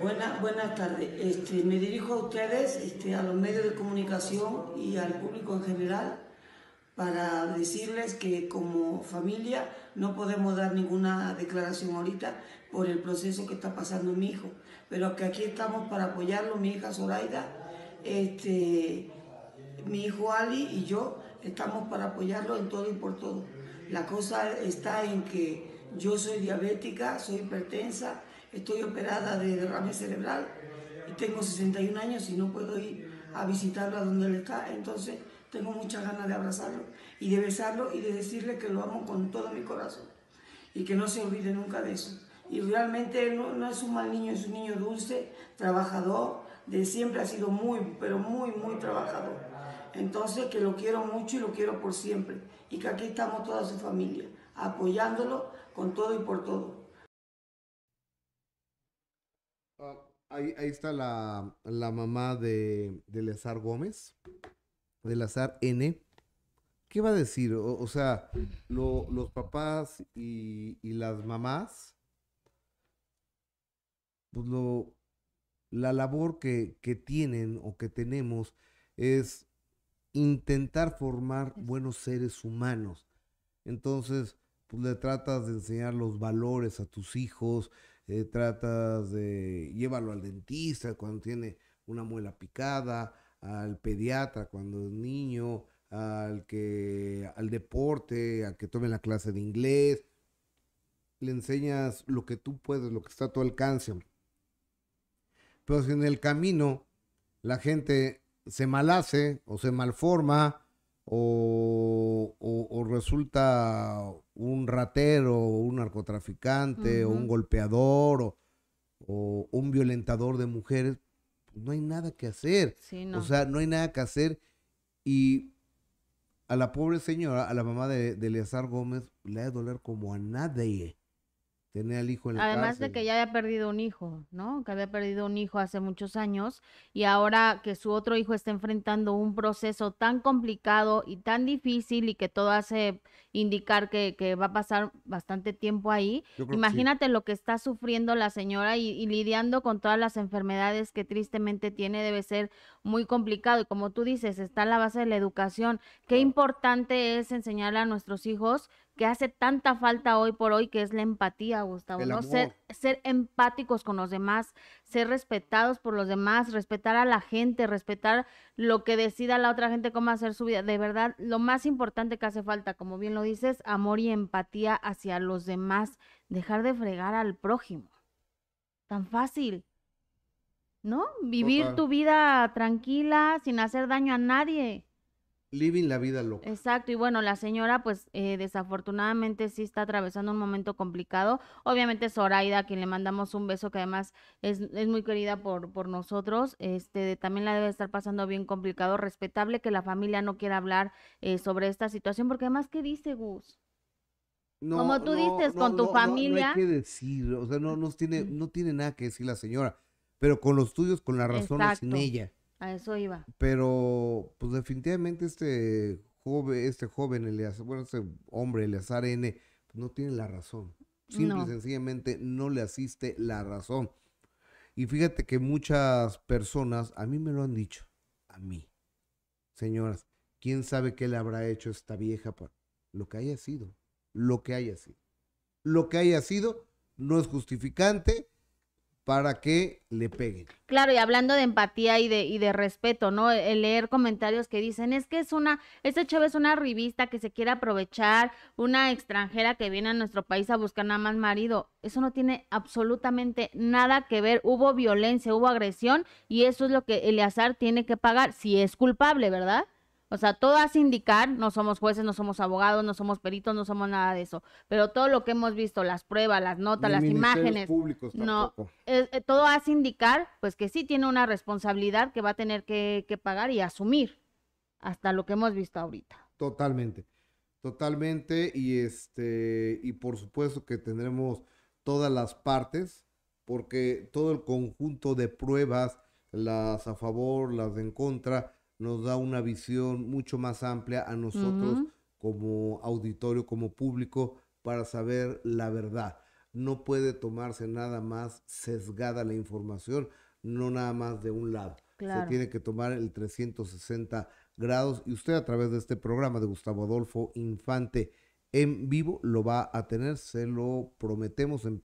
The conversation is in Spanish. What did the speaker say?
Buenas, buenas tardes. Este, me dirijo a ustedes, este, a los medios de comunicación y al público en general para decirles que como familia no podemos dar ninguna declaración ahorita por el proceso que está pasando mi hijo, pero que aquí estamos para apoyarlo, mi hija Zoraida, este, mi hijo Ali y yo estamos para apoyarlo en todo y por todo. La cosa está en que yo soy diabética, soy hipertensa, Estoy operada de derrame cerebral y tengo 61 años y no puedo ir a visitarlo a donde él está. Entonces tengo muchas ganas de abrazarlo y de besarlo y de decirle que lo amo con todo mi corazón y que no se olvide nunca de eso. Y realmente no, no es un mal niño, es un niño dulce, trabajador, de siempre ha sido muy, pero muy, muy trabajador. Entonces que lo quiero mucho y lo quiero por siempre y que aquí estamos toda su familia apoyándolo con todo y por todo. Ah, ahí, está la, mamá de, de, Gómez, de Azar N. ¿Qué va a decir? O, sea, los papás y, las mamás, pues la labor que, que tienen o que tenemos es intentar formar buenos seres humanos. Entonces, pues, le tratas de enseñar los valores a tus hijos, eh, tratas de llévalo al dentista cuando tiene una muela picada, al pediatra cuando es niño, al que al deporte, a que tome la clase de inglés. Le enseñas lo que tú puedes, lo que está a tu alcance. Pero pues, si en el camino la gente se malace o se malforma o, resulta un ratero, un narcotraficante, o un golpeador, o, un violentador de mujeres, pues, no hay nada que hacer. no. O sea, no hay nada que hacer. Y a la pobre señora, a la mamá de, de Eleazar Gómez, le ha de doler como a nadie tener al hijo en la Además de que ya había perdido un hijo, ¿no? Que había perdido un hijo hace muchos años y ahora que su otro hijo está enfrentando un proceso tan complicado y tan difícil y que todo hace indicar que, va a pasar bastante tiempo ahí. Imagínate lo que está sufriendo la señora y, y, lidiando con todas las enfermedades que tristemente tiene debe ser muy complicado. Y como tú dices, está en la base de la educación. Qué importante es enseñarle a nuestros hijos que hace tanta falta hoy por hoy, que es la empatía, Gustavo. ¿no? Ser, ser empáticos con los demás, ser respetados por los demás, respetar a la gente, respetar lo que decida la otra gente cómo hacer su vida. De verdad, lo más importante que hace falta, como bien lo dices, amor y empatía hacia los demás, dejar de fregar al prójimo. Tan fácil. ¿No? Vivir tu vida tranquila, sin hacer daño a nadie. Living la vida loca. Exacto, y bueno, la señora pues eh, desafortunadamente sí está atravesando un momento complicado. Obviamente Zoraida, a quien le mandamos un beso, que además es, muy querida por, por nosotros, este, también la debe estar pasando bien complicado. Respetable que la familia no quiera hablar eh, sobre esta situación, porque además, ¿qué dice Gus? Como tú dices, con tu familia. No, hay que decir, o sea, no, no, tiene, no tiene nada que decir la señora, pero con los tuyos, con la razón, sin ella. A eso iba. Pero, pues definitivamente este joven, este joven, Eleazar, bueno, este hombre, Eleazar N., pues, no tiene la razón. Simple y sencillamente no le asiste la razón. Y fíjate que muchas personas, a mí me lo han dicho, a mí, señoras, quién sabe qué le habrá hecho esta vieja, para lo que haya sido, lo que haya sido. Lo que haya sido no es justificante para que le peguen. Claro, y hablando de empatía y de, y de respeto, ¿no? El leer comentarios que dicen, es que es una, este chava es una revista que se quiere aprovechar, una extranjera que viene a nuestro país a buscar nada más marido. Eso no tiene absolutamente nada que ver. Hubo violencia, hubo agresión y eso es lo que Eleazar tiene que pagar si es culpable, ¿verdad? O sea, todo hace indicar, no somos jueces, no somos abogados, no somos peritos, no somos nada de eso. Pero todo lo que hemos visto, las pruebas, las notas, las imágenes, públicos no, eh, todo hace indicar, pues que sí tiene una responsabilidad que va a tener que, que pagar y asumir hasta lo que hemos visto ahorita. Totalmente, totalmente y este y por supuesto que tendremos todas las partes porque todo el conjunto de pruebas, las a favor, las en contra nos da una visión mucho más amplia a nosotros como auditorio, como público, para saber la verdad. No puede tomarse nada más sesgada la información, no nada más de un lado. Se tiene que tomar el 360 grados y usted a través de este programa de Gustavo Adolfo Infante en vivo lo va a tener, se lo prometemos en